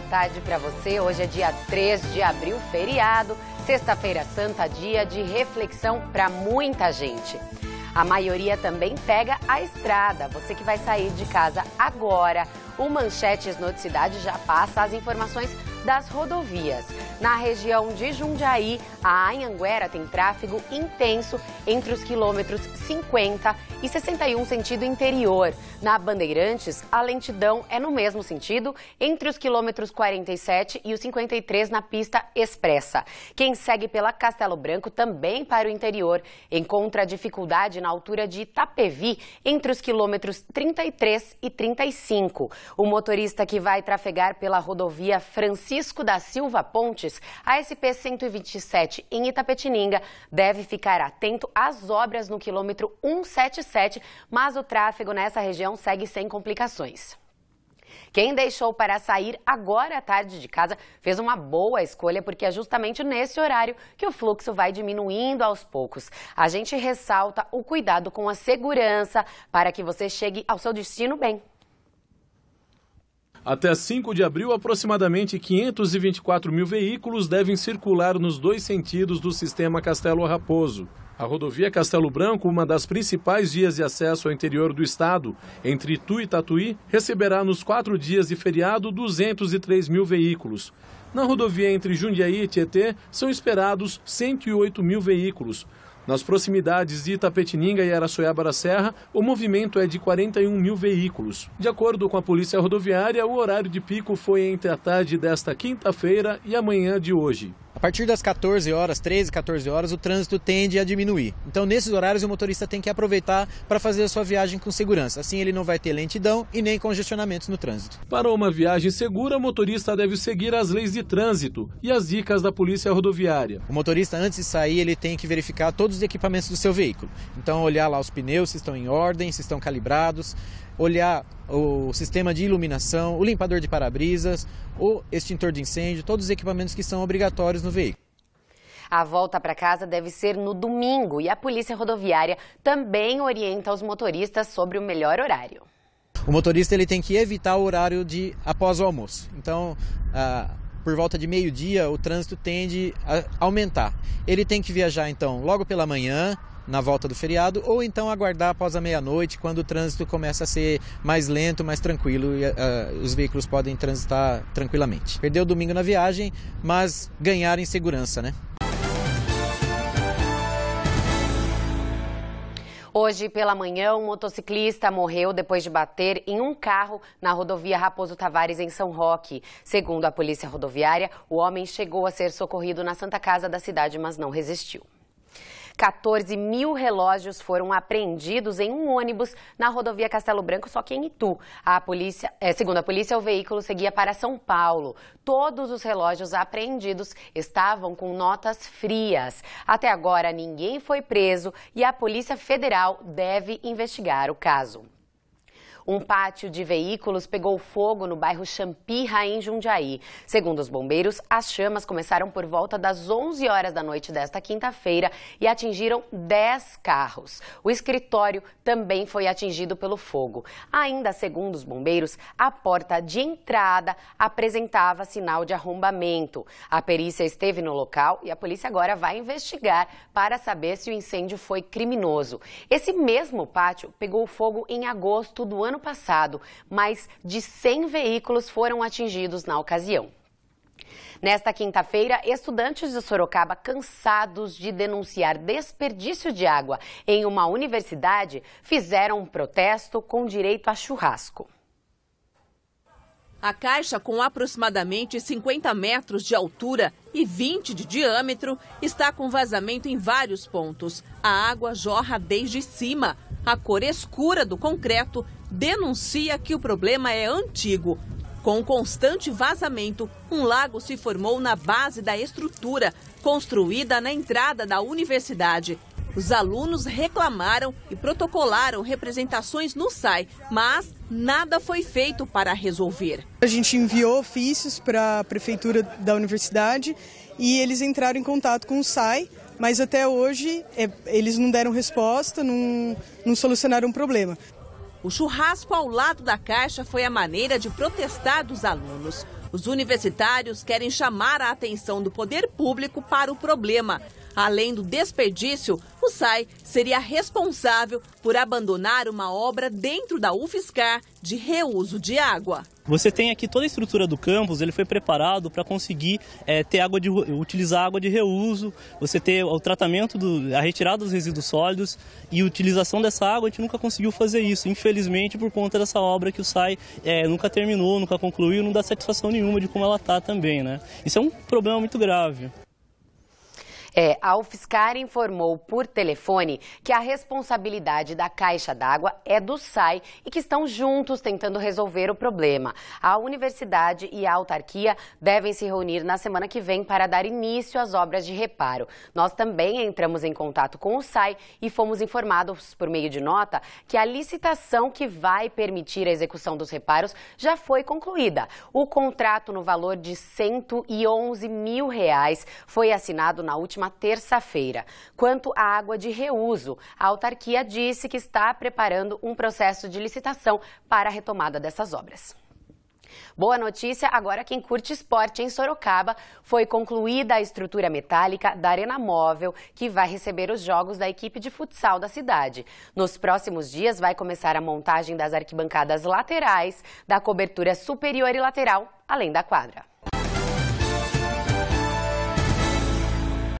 boa tarde para você. Hoje é dia 3 de abril, feriado, sexta-feira santa, dia de reflexão para muita gente. A maioria também pega a estrada. Você que vai sair de casa agora o Manchetes Noticidade já passa as informações das rodovias. Na região de Jundiaí, a Anhanguera tem tráfego intenso entre os quilômetros 50 e 61 sentido interior. Na Bandeirantes, a lentidão é no mesmo sentido entre os quilômetros 47 e os 53 na pista expressa. Quem segue pela Castelo Branco também para o interior encontra dificuldade na altura de Itapevi entre os quilômetros 33 e 35. O motorista que vai trafegar pela rodovia Francisco da Silva Pontes, a SP-127 em Itapetininga, deve ficar atento às obras no quilômetro 177, mas o tráfego nessa região segue sem complicações. Quem deixou para sair agora à tarde de casa fez uma boa escolha, porque é justamente nesse horário que o fluxo vai diminuindo aos poucos. A gente ressalta o cuidado com a segurança para que você chegue ao seu destino bem. Até 5 de abril, aproximadamente 524 mil veículos devem circular nos dois sentidos do sistema Castelo Raposo. A rodovia Castelo Branco, uma das principais vias de acesso ao interior do estado, entre Itu e Tatuí, receberá nos quatro dias de feriado 203 mil veículos. Na rodovia entre Jundiaí e Tietê, são esperados 108 mil veículos. Nas proximidades de Itapetininga e Araçoiaba da Serra, o movimento é de 41 mil veículos. De acordo com a Polícia Rodoviária, o horário de pico foi entre a tarde desta quinta-feira e a manhã de hoje. A partir das 14 horas, 13, 14 horas, o trânsito tende a diminuir. Então, nesses horários, o motorista tem que aproveitar para fazer a sua viagem com segurança. Assim, ele não vai ter lentidão e nem congestionamentos no trânsito. Para uma viagem segura, o motorista deve seguir as leis de trânsito e as dicas da Polícia Rodoviária. O motorista, antes de sair, ele tem que verificar todos os equipamentos do seu veículo. Então, olhar lá os pneus, se estão em ordem, se estão calibrados olhar o sistema de iluminação, o limpador de para-brisas, o extintor de incêndio, todos os equipamentos que são obrigatórios no veículo. A volta para casa deve ser no domingo e a Polícia Rodoviária também orienta os motoristas sobre o melhor horário. O motorista ele tem que evitar o horário de após o almoço. Então, ah, por volta de meio-dia, o trânsito tende a aumentar. Ele tem que viajar, então, logo pela manhã, na volta do feriado, ou então aguardar após a meia-noite, quando o trânsito começa a ser mais lento, mais tranquilo e uh, os veículos podem transitar tranquilamente. Perdeu o domingo na viagem, mas ganhar em segurança, né? Hoje pela manhã, um motociclista morreu depois de bater em um carro na rodovia Raposo Tavares, em São Roque. Segundo a polícia rodoviária, o homem chegou a ser socorrido na Santa Casa da cidade, mas não resistiu. 14 mil relógios foram apreendidos em um ônibus na rodovia Castelo Branco, só que em Itu. A polícia, é, segundo a polícia, o veículo seguia para São Paulo. Todos os relógios apreendidos estavam com notas frias. Até agora, ninguém foi preso e a Polícia Federal deve investigar o caso. Um pátio de veículos pegou fogo no bairro Champirra, em Jundiaí. Segundo os bombeiros, as chamas começaram por volta das 11 horas da noite desta quinta-feira e atingiram 10 carros. O escritório também foi atingido pelo fogo. Ainda segundo os bombeiros, a porta de entrada apresentava sinal de arrombamento. A perícia esteve no local e a polícia agora vai investigar para saber se o incêndio foi criminoso. Esse mesmo pátio pegou fogo em agosto do ano ano passado, mais de 100 veículos foram atingidos na ocasião. Nesta quinta-feira, estudantes de Sorocaba, cansados de denunciar desperdício de água em uma universidade, fizeram um protesto com direito a churrasco. A caixa, com aproximadamente 50 metros de altura e 20 de diâmetro, está com vazamento em vários pontos. A água jorra desde cima. A cor escura do concreto denuncia que o problema é antigo. Com constante vazamento, um lago se formou na base da estrutura, construída na entrada da universidade. Os alunos reclamaram e protocolaram representações no SAI, mas nada foi feito para resolver. A gente enviou ofícios para a prefeitura da universidade e eles entraram em contato com o SAI, mas até hoje é, eles não deram resposta, não, não solucionaram o problema. O churrasco ao lado da caixa foi a maneira de protestar dos alunos. Os universitários querem chamar a atenção do poder público para o problema. Além do desperdício, o SAI seria responsável por abandonar uma obra dentro da UFSCar de reuso de água. Você tem aqui toda a estrutura do campus, ele foi preparado para conseguir é, ter água de, utilizar água de reuso, você ter o tratamento, do, a retirada dos resíduos sólidos e utilização dessa água, a gente nunca conseguiu fazer isso, infelizmente por conta dessa obra que o SAI é, nunca terminou, nunca concluiu, não dá satisfação nenhuma de como ela está também. Né? Isso é um problema muito grave. É, a UFSCar informou por telefone que a responsabilidade da caixa d'água é do SAI e que estão juntos tentando resolver o problema. A universidade e a autarquia devem se reunir na semana que vem para dar início às obras de reparo. Nós também entramos em contato com o SAI e fomos informados por meio de nota que a licitação que vai permitir a execução dos reparos já foi concluída. O contrato no valor de 111 mil reais foi assinado na última última terça-feira. Quanto à água de reuso, a autarquia disse que está preparando um processo de licitação para a retomada dessas obras. Boa notícia agora quem curte esporte em Sorocaba. Foi concluída a estrutura metálica da Arena Móvel, que vai receber os jogos da equipe de futsal da cidade. Nos próximos dias vai começar a montagem das arquibancadas laterais, da cobertura superior e lateral, além da quadra.